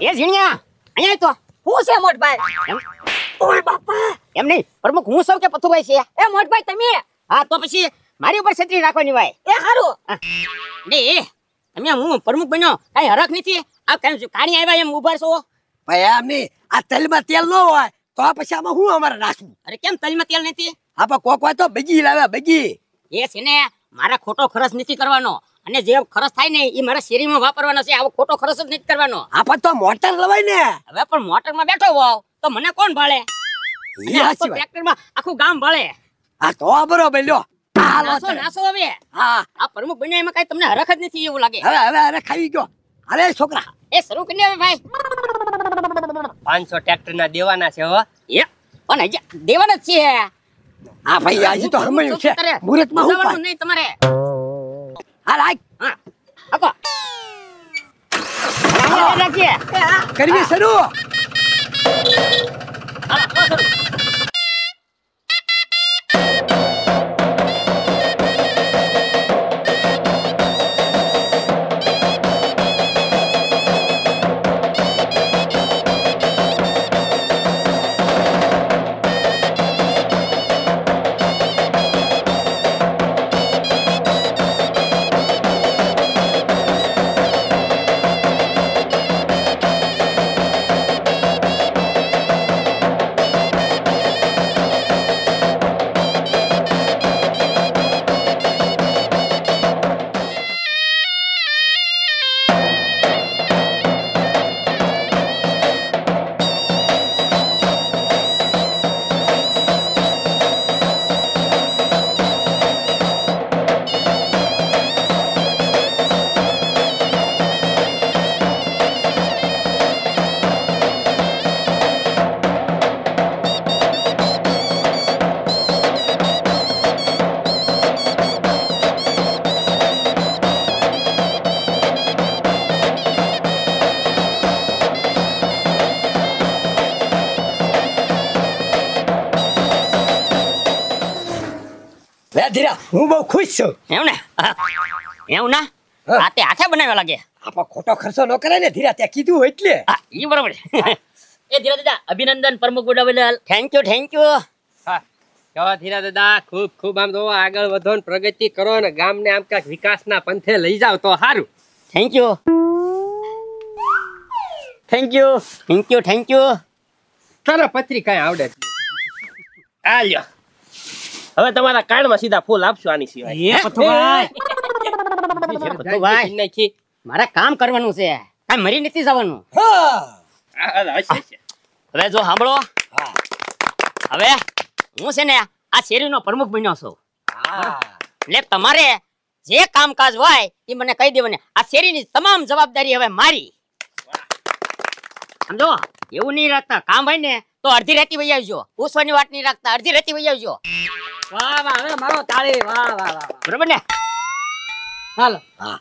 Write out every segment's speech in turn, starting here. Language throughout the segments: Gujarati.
એ ઝીણિયા અહીંયા તો હું છે મોટભાઈ ઓય બાપા એમ નહીં પ્રમુખ હું સૌ કે પથુભાઈ છે એ મોટભાઈ તમે હા તો પછી મારી ઉપર છત્રી રાખવાની ભાઈ એ સારું ને તમે હું પ્રમુખ બન્યો કઈ હરખ નથી આ કઈ કાણી આવ્યા એમ ઉભા છો ભાઈ આમ નહીં આ તલમાં તેલ ન હોય તો આ પછી આમાં હું અમારે નાખું અરે કેમ તલમાં તેલ નથી હા પણ કોક હોય તો બગી લાવે બગી એ છે ને મારા ખોટો ખર્ચ નથી કરવાનો અને જે ખર્ચ થાય ને એ મારા શેરીમાં વાપરવાનો છે આવો ખોટો ખર્ચ જ નથી કરવાનો હા પણ તો મોટર લવાય ને હવે પણ મોટર માં બેઠો હોવ તો મને કોણ ભાળે ટ્રેક્ટર માં આખું ગામ ભાળે આ એમાં કઈ તમને હરખ જ નથી એવું લાગે હવે હવે અરે ખાઈ ગયો છોકરા એ શરૂ કરી પાંચસો ટ્રેક્ટર ના દેવાના છે પણ દેવાના જ છે હા ભાઈ આજે તો હમણાં છે નહીં તમારે Alai. Ha. Apa? Kau nak lagi? Kau ni seru. Apa seru? ધીરા હું બહુ ખુશ છું એવું ને એવું ના આ તે હાથે બનાવ્યા લાગે આપણો ખોટો ખર્ચો ન કરે ને ધીરા ત્યાં કીધું હોય એટલે ઈ બરાબર એ ધીરા દાદા અભિનંદન પ્રમુખ ગોડાવલાલ થેન્ક યુ થેન્ક યુ હા ધીરા દાદા ખૂબ ખૂબ આમ તો આગળ વધો ને પ્રગતિ કરો ને ગામને આમ કાંઈક વિકાસના પંથે લઈ જાવ તો સારું thank you thank you thank you thank you તારા પત્રી કાંઈ આવડે આ લ્યો હવે તમારા કાનમાં સીધા ફૂલ આપશો આની સિવાય પથુભાઈ કામ કરવાનું છે કાઈ મરી નથી જવાનું હવે જો સાંભળો હવે હું છે ને આ શેરીનો પ્રમુખ બન્યો છું એટલે તમારે જે કામકાજ હોય એ મને કહી ને આ શેરી ની તમામ જવાબદારી હવે મારી સમજો એવું નહીં રાખતા કામ હોય ને તો અડધી રેતી વહી આવજો ઉસવાની વાત નહીં રાખતા અડધી રેતી વહી આવજો વાહ વાહ હવે વાહ વાહ વાહ બરોબર હાલો હા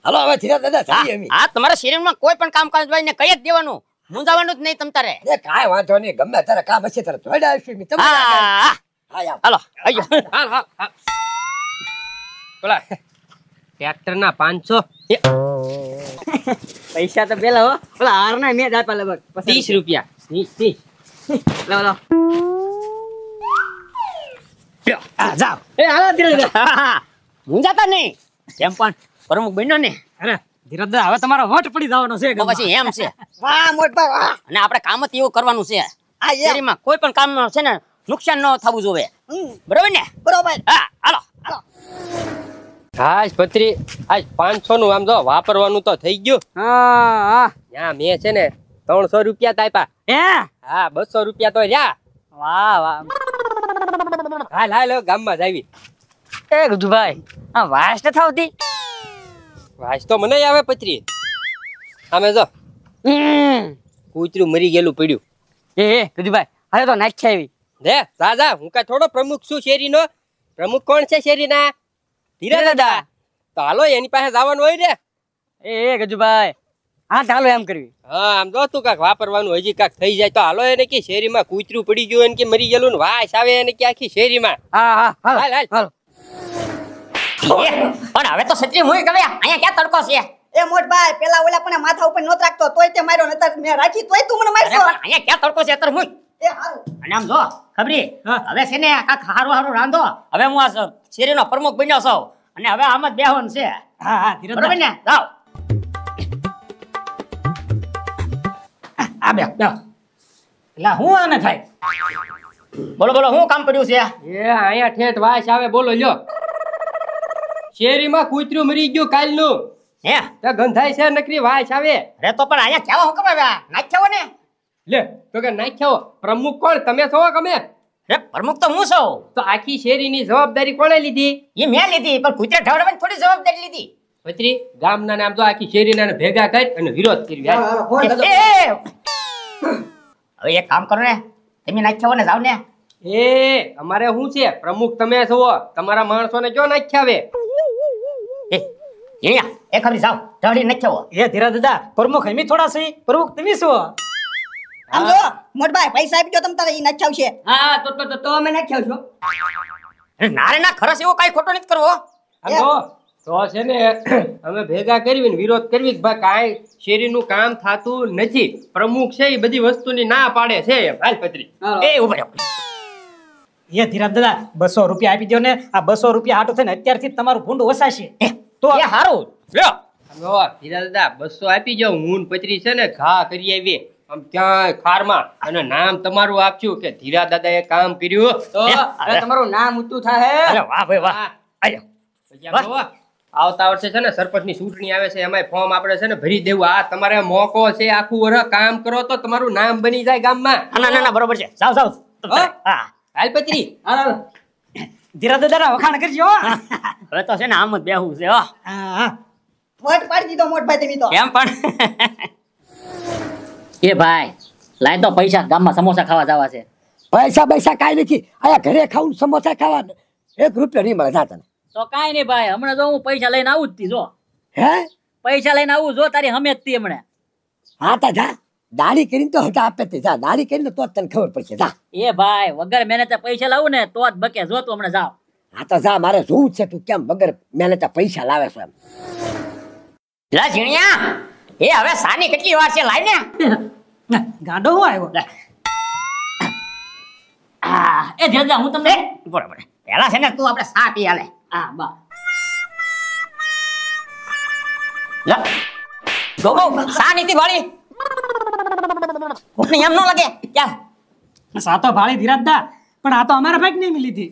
હાલો હવે દાદા ચાલીએ હા તમારા શરીરમાં કોઈ પણ કામ કાજ ભાઈ ને જ દેવાનું મુંજાવાનું જ નહીં તમ તારે એ વાંધો નહીં ગમે તારે કામ હશે તારે જોડા બોલા ટ્રેક્ટર ના પૈસા તો પેલા હો પેલા હાર ના મેં દાપા લગભગ 30 રૂપિયા 30 લ્યો કામ એવું કરવાનું છે કોઈ પણ કામ છે ને નુકસાન ન થવું જોઈએ બરોબર ને બરોબર હા પત્રી આજ પાંચસો નું આમ જો વાપરવાનું તો થઈ ગયું હા મેં છે ને ત્રણસો રૂપિયા તાપા હા બસો રૂપિયા તો રહ્યા વાહ વાહ થોડો હાલ હાલ ગામમાં જાવી એ ગુજુભાઈ આ વાસ ન થાવતી વાસ તો મને આવે પતરી આમે જો કૂતરું મરી ગયેલું પડ્યું એ એ ગુજુભાઈ હવે તો નાખ્યા આવી દે જા જા હું કા થોડો પ્રમુખ છું શેરીનો પ્રમુખ કોણ છે શેરીના ધીરે દાદા તો હાલો એની પાસે જવાનું હોય ને એ ગજુભાઈ હા ચાલો એમ કરવી હા આમ જો તું કાક વાપરવાનું હજી કાક થઈ જાય તો હાલો એને કે શેરીમાં કૂતરું પડી ગયું કે મરી ગયેલું ને વાસ આવે એને કે આખી શેરીમાં હા હા હાલ હાલ હાલ પણ હવે તો સત્રી હું કવે અહીંયા ક્યાં તડકો છે એ મોટ ભાઈ પેલા ઓલા પણ માથા ઉપર નોત રાખતો તોય તે માર્યો નતર મે રાખી તોય તું મને મારશો અહીંયા ક્યાં તડકો છે અત્યારે હું એ હારું અને આમ જો ખબરી હવે છે ને કાક હારું હારું રાંધો હવે હું આ શેરીનો પ્રમુખ બન્યો છું અને હવે આમ જ બેહવાનું છે હા હા ધીરજ બરાબર ને જાઓ આ બે એટલે હું આને થાય બોલો બોલો હું કામ પડ્યું છે એ અહીંયા ઠેઠ વાસ આવે બોલો લ્યો શેરીમાં કૂતરું મરી ગયું કાલનું હે પ્રમુખ કોણ તમે છો કમે પ્રમુખ તો હું છું તો આખી શેરીની જવાબદારી કોણે લીધી એ મેં લીધી પણ કૂતરા ઢાળવાની થોડી જવાબદારી લીધી પત્રી ગામના નામ તો આખી શેરીના ભેગા કરી અને વિરોધ કર્યો એક કામ કરો ને તમે નાખ્યા હોય ને જાવ ને એ અમારે શું છે પ્રમુખ તમે છો તમારા માણસોને જો નાખ્યા નાખ્યા ના રે ખરસ એવો કઈ ખોટો નથી કરવો આમ તો છે ને અમે ભેગા કરવી ને વિરોધ કરવી ભાઈ કાંઈ શેરીનું કામ થતું નથી પ્રમુખ છે એ બધી વસ્તુની ના પાડે છે હાલ પત્રી એ ઉભા એ ધીરજ દાદા બસો રૂપિયા આપી દો ને આ બસો રૂપિયા આટો થઈને અત્યારથી તમારું ભૂંડ ઓસાશે તો એ સારું લ્યો ધીરજ દાદા બસો આપી જાઓ હું પત્રી છે ને ઘા કરી આવીએ આમ ક્યાંય ખારમાં અને નામ તમારું આપજો કે ધીરા દાદા એ કામ કર્યું તો તમારું નામ ઊંચું થાય અરે વાહ ભાઈ વાહ આયો વાહ આવતા વર્ષે છે ને સરપંચની ચૂંટણી આવે છે એમાં ફોર્મ આપણે છે ને ભરી દેવું આ તમારે મોકો છે આખું વર્ષ કામ કરો તો તમારું નામ બની જાય ગામમાં ના ના બરોબર છે સાવ સાવ હા હાલ પત્રી હાલ ધીરા દાદા વખાણ કરજો હવે તો છે ને આમ જ બેહું છે હા હા ફટ પાડી દીધો મોટ ભાઈ તમે તો એમ પણ એ ભાઈ લાય તો પૈસા ગામમાં સમોસા ખાવા જવા છે પૈસા પૈસા કાઈ નથી આયા ઘરે ખાવું સમોસા ખાવા એક રૂપિયો નહીં મળે જા તને તો કાંઈ નહીં ભાઈ હમણાં જો હું પૈસા લઈને આવું જ તી જો હે પૈસા લઈને આવું જો તારી હમે જ તી હમણાં હા તા જા દાડી કરીને તો હટા આપે તે જા દાડી કરીને તો તને ખબર પડશે જા એ ભાઈ વગર મહેનતે પૈસા લાવું ને તો જ બકે જો તું હમણાં જાવ હા તો જા મારે જોવું છે તું કેમ વગર મહેનતે પૈસા લાવે છે એમ લા ઝીણિયા એ હવે સાની કેટલી વાર છે લાઈ ને ગાડો હું આવ્યો એ જજા હું તમને બરાબર પેલા છે ને તું આપણે સા પી આલે આ લા ગોગો સા નીતિ વાળી એમ ન લાગે ક્યાં સાતો ભાળી ધીરજ પણ આ તો અમારા ભાઈ નહીં મિલી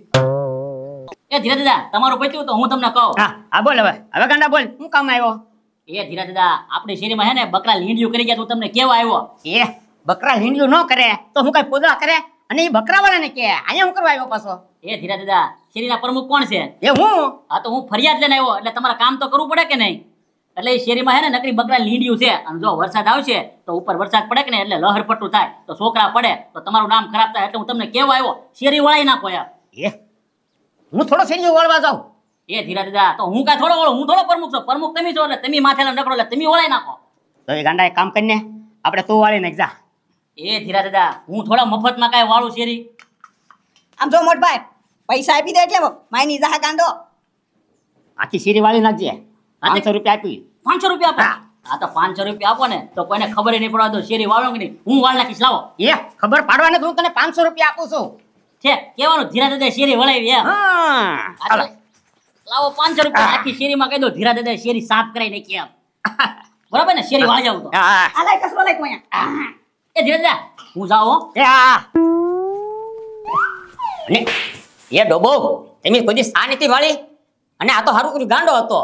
એ ધીરજ દાદા તમારું પત્યું તો હું તમને કહું હા આ બોલ હવે હવે કાંડા બોલ હું કામ આવ્યો એ ધીરજ દાદા આપણી શેરીમાં હે ને બકરા લીંડિયું કરી ગયા તું તમને કેવો આવ્યો એ બકરા લીંડિયું ન કરે તો હું કઈ પૂજા કરે અને એ બકરાવાળાને કે અહીંયા હું કરવા આવ્યો પાછો એ ધીરજ દાદા શેરીના પ્રમુખ કોણ છે એ હું હા તો હું ફરિયાદ લઈને આવ્યો એટલે તમારે કામ તો કરવું પડે કે નહીં એટલે એ શેરીમાં હે ને નકરી બકરા લીંડિયું છે અને જો વરસાદ આવશે તો ઉપર વરસાદ પડે કે નહીં એટલે લહરપટ્ટું થાય તો છોકરા પડે તો તમારું નામ ખરાબ થાય એટલે હું તમને કેવા આવ્યો શેરી વળાઈ નાખો યાર એ હું થોડો શેરીઓ વળવા જાઉં એ ધીરા ધીરા તો હું કાંઈ થોડો વળું હું થોડો પ્રમુખ છું પ્રમુખ તમે છો એટલે તમે માથે નકરો એટલે તમે વળાઈ નાખો તો એ ગાંડા એક કામ કરીને આપણે તું વાળી નાખ એ ધીરા દાદા હું થોડા મફતમાં કાંઈ વાળું શેરી આમ જો મોટભાઈ પૈસા આપી દે એટલે માય ની જાહ કાંદો આખી શીરી વાળી નાખજે પાંચસો રૂપિયા આપી પાંચસો રૂપિયા આપો આ તો પાંચસો રૂપિયા આપો ને તો કોઈને ખબર નહીં પડવા દો શેરી વાળો કે નહીં હું વાળ નાખીશ લાવો એ ખબર પાડવાને તો હું તને પાંચસો રૂપિયા આપું છું છે કેવાનું ધીરા દાદા શેરી વળાવી એમ લાવો પાંચસો રૂપિયા આખી શેરીમાં કહી દો ધીરા દાદા શેરી સાફ કરાઈ નાખી એમ બરાબર ને શેરી વાળી જાવ તો એ ધીરે દાદા હું જાઉં એ એ ડોબો તમે કોઈ સા આ નીતિ વાળી અને આ તો હારું ગાંડો હતો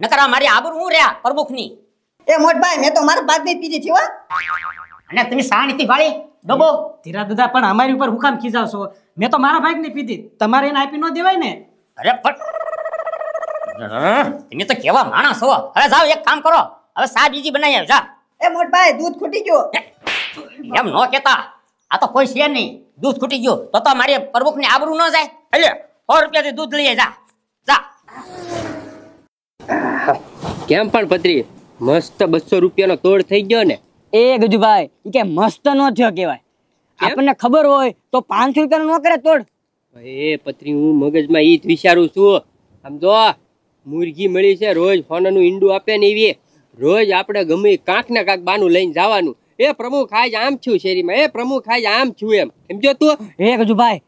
નકર આ મારી આબરૂ હું રહ્યા પ્રમુખની એ મોટભાઈ મેં તો મારા બાદની પીધી છે અને તમે સા નીતિ વાળી ડોબો ધીરા દાદા પણ અમારી ઉપર હુકામ ખીજાવ છો મેં તો મારા ભાગની પીધી તમારે એને આપી ન દેવાય ને અરે તમે તો કેવા માણસ હો હવે જાઓ એક કામ કરો હવે સા બીજી બનાવી જા એ મોટ ભાઈ દૂધ ખૂટી ગયો એમ ન કેતા આ તો કોઈ છે નહીં દૂધ ખૂટી ગયું તો તો મારી પ્રમુખની આબરૂ ન જાય એટલે સો રૂપિયાથી દૂધ લઈએ જા જા કેમ પણ પત્રી મસ્ત બસો રૂપિયાનો તોડ થઈ ગયો ને એ ગજુભાઈ એ કે મસ્ત નો થયો કહેવાય આપણને ખબર હોય તો પાંચસો રૂપિયાનો ન કરે તોડ એ પત્રી હું મગજમાં ઈ જ વિચારું છું સમજો મુર્ગી મળી છે રોજ ફોનનું ઈંડું આપે ને એવી રોજ આપણે ગમે કાંક ને કાંક બાનું લઈને જવાનું એ પ્રમુખ આજ આમ છું શેરીમાં એ પ્રમુખ આજ આમ છું એમ સમજો તું એ ગજુભાઈ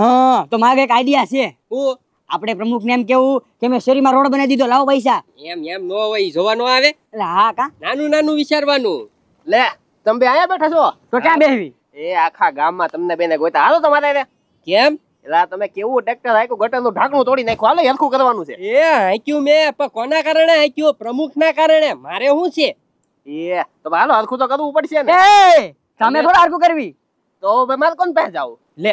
હા તો મારે એક આઈડિયા છે હું આપણે પ્રમુખ ને એમ કેવું કે મેં શેરીમાં રોડ બનાવી દીધો લાવો પૈસા એમ એમ નો હોય જોવા આવે હા કા નાનું નાનું વિચારવાનું લે તમે બે આયા બેઠા છો તો ક્યાં બેહવી એ આખા ગામમાં તમને બેને ગોતા હાલો તમારે રે કેમ એલા તમે કેવું ટ્રેક્ટર હાક્યું ગટરનું ઢાંકણું તોડી નાખ્યું હાલો હલકું કરવાનું છે એ હાક્યું મેં પણ કોના કારણે હાક્યું ના કારણે મારે શું છે એ તો હાલો હલકું તો કરવું પડશે ને તમે થોડું હલકું કરવી તો મારે કોણ પહે લે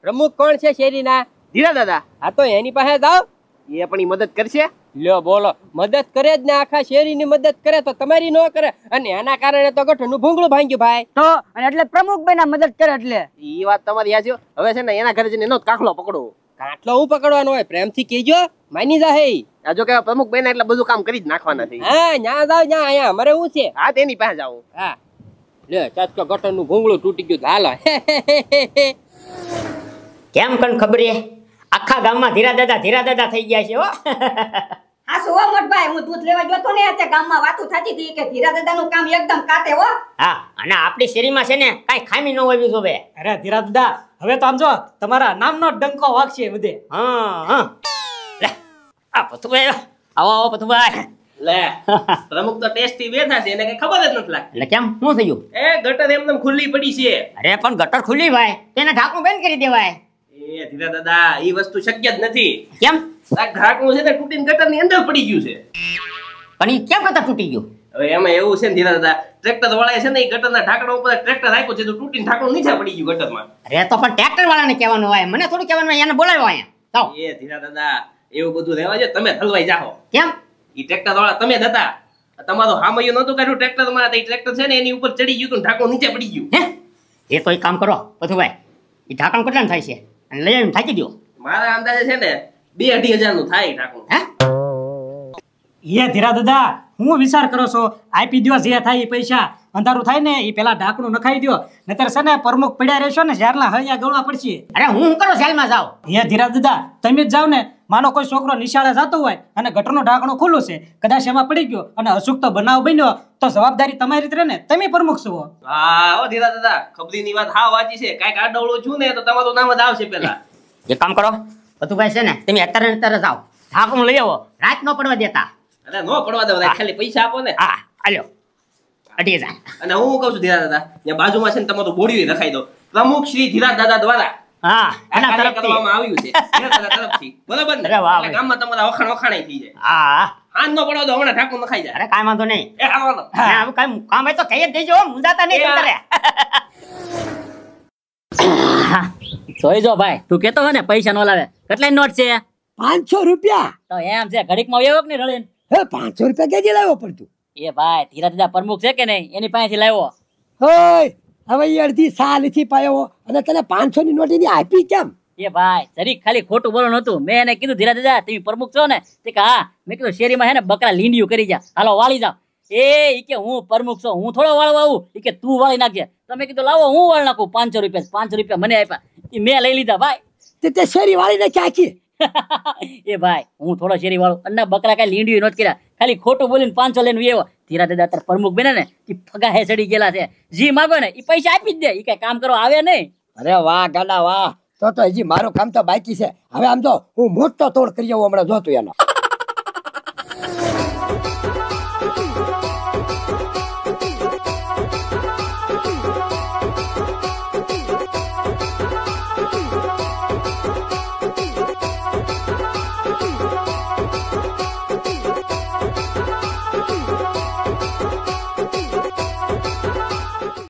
રમુક કોણ છે શેરીના ધીરા દાદા હા તો એની પાસે જાઓ એ પણ મદદ કરશે લ્યો બોલો મદદ કરે જ ને આખા શેરીની મદદ કરે તો તમારી નો કરે અને એના કારણે તો ગઠનું ભૂંગળું ભાંગ્યું ભાઈ તો અને એટલે પ્રમુખ ભાઈ મદદ કરે એટલે એ વાત તમારી યાદ હવે છે ને એના ઘરે જઈને એનો કાકલો પકડો કાંટલો હું પકડવાનો હોય પ્રેમથી કહેજો માની જા હે આ જો કે પ્રમુખ બેન એટલે બધું કામ કરી જ નાખવાના છે હા ન્યા જાવ ન્યા આયા અમારે હું છે હા તેની પાસે જાવ હા લે ચાચકો ગઠનનું ભૂંગળું તૂટી ગયું હાલો કેમ કણ ખબર હે આખા ગામમાં ધીરા દાદા ધીરા દાદા થઈ ગયા છે હો હા શું મોટભાઈ હું દૂધ લેવા ગયો ને આતે ગામમાં વાતું થતી હતી કે ધીરા દાદા નું કામ એકદમ કાતે હો હા અને આપડી શેરીમાં છે ને કાઈ ખામી ન હોય જોવે અરે ધીરા દાદા હવે તો આમ જો તમારા નામનો ડંકો વાગશે બધે હા હા આ પથુભાઈ આવો આવો પથુભાઈ લે રમુક તો ટેસ્ટી બેઠા છે એને કઈ ખબર જ નથી લાગતી એટલે કેમ શું થયું એ ગટર એમદમ ખુલ્લી પડી છે અરે પણ ગટર ખુલ્લી ભાઈ તેને ઢાંકણું બંધ કરી દેવાય એ ધીરા દાદા એ વસ્તુ શક્ય જ નથી કેમ આ ઘાકનું છે ને તૂટીને ગટરની અંદર પડી ગયું છે પણ એ કેમ ગટર તૂટી ગયું હવે એમાં એવું છે ને ધીરા દાદા ટ્રેક્ટર વાળા છે ને એ ગટરના ઢાંકણા ઉપર ટ્રેક્ટર રાખ્યું છે તો તૂટીને ઢાંકણું નીચે પડી ગયું ગટરમાં રે તો પણ ટ્રેક્ટર વાળાને કહેવાનું હોય મને થોડું કહેવાનું હોય એને બોલાવ્યો અહીંયા તો એ ધીરા દાદા એવું બધું રહેવા છે તમે ઠલવાઈ જાઓ કેમ એ ટ્રેક્ટર વાળા તમે જ હતા તમારો હામયું નતું કાઢ્યું ટ્રેક્ટર માં એ ટ્રેક્ટર છે ને એની ઉપર ચડી ગયું તો ઢાંકણું નીચે પડી ગયું હે એ કોઈ કામ કરો બધું ભાઈ એ ઢાંકણ કેટલા થાય છે અને લઈ આવીને થાકી દો મારા અંદાજે છે ને બે અઢી હજાર નું થાય ઠાકોર હે એ ધીરા દાદા હું વિચાર કરો છો આપી દો જે થાય એ પૈસા અંધારું થાય ને એ પેલા ઢાંકણું નખાઈ દો નતર છે ને પ્રમુખ પડ્યા રહેશો ને ઝાડલા હળિયા ગળવા પડશે અરે હું કરો કરો માં જાવ હે ધીરા દાદા તમે જ જાઓ ને માનો કોઈ છોકરો નિશાળે જતો હોય અને ગટરનું ઢાંકણું ખુલ્લું છે કદાચ એમાં પડી ગયો અને અશુક તો બનાવ બન્યો તો જવાબદારી તમારી રીતે ને તમે પ્રમુખ છો હા ઓ ધીરા દાદા ખબરીની વાત હા વાંચી છે કઈક આડો છું ને તો તમારું નામ જ આવશે પેલા એક કામ કરો ભાઈ છે ને તમે અત્યારે અત્યારે જાઓ ઢાંકણું લઈ આવો રાત નો પડવા દેતા અરે નો પડવા દેવા ખાલી પૈસા આપો ને હા આલ્યો અને હું કહું છું ધીરા દાદા બાજુમાં છે ને તમારું બોડી લખાઈ દો પ્રમુખ શ્રી ધીરા દાદા દ્વારા ભાઈ તું કેતો હોય ને પૈસા નો લાવે કેટલા નોટ છે પાંચસો રૂપિયા તો એમ છે ઘડીક માં આવ્યો પાંચસો રૂપિયા ક્યાંથી લાવ્યો પડતું એ ભાઈ ધીરા ધીરા પ્રમુખ છે કે નહીં એની પાસેથી લાવ્યો હવે અડધી અડધી સાલથી પાયો અને તને પાંચસો ની નોટ એની આપી કેમ એ ભાઈ જરી ખાલી ખોટું બોલો નતું મેં એને કીધું ધીરા દાદા તમે પ્રમુખ છો ને તે કે હા મેં કીધું શેરીમાં હે ને બકરા લીંડિયું કરી જા હાલો વાળી જાવ એ ઈ કે હું પ્રમુખ છો હું થોડો વાળવા આવું ઈ કે તું વાળી નાખજે તમે કીધું લાવો હું વાળ નાખું પાંચસો રૂપિયા પાંચસો રૂપિયા મને આપ્યા એ મેં લઈ લીધા ભાઈ તે તે શેરી વાળીને ક્યાંથી એ ભાઈ હું થોડો શેરી વાળું અને બકરા કઈ લીંડિયું નોટ કર્યા ખાલી ખોટું બોલીને પાંચસો લઈને એવો ધીરા દાદા તાર પ્રમુખ બેને ને એ ફગા હે ચડી ગયેલા છે જી માગો ને એ પૈસા આપી જ દે એ કઈ કામ કરો આવે નહીં અરે વાહ ગાડા વાહ તો તો હજી મારું કામ તો બાકી છે હવે આમ તો હું મોટો તોડ કરી આવું હમણાં જોતું એનો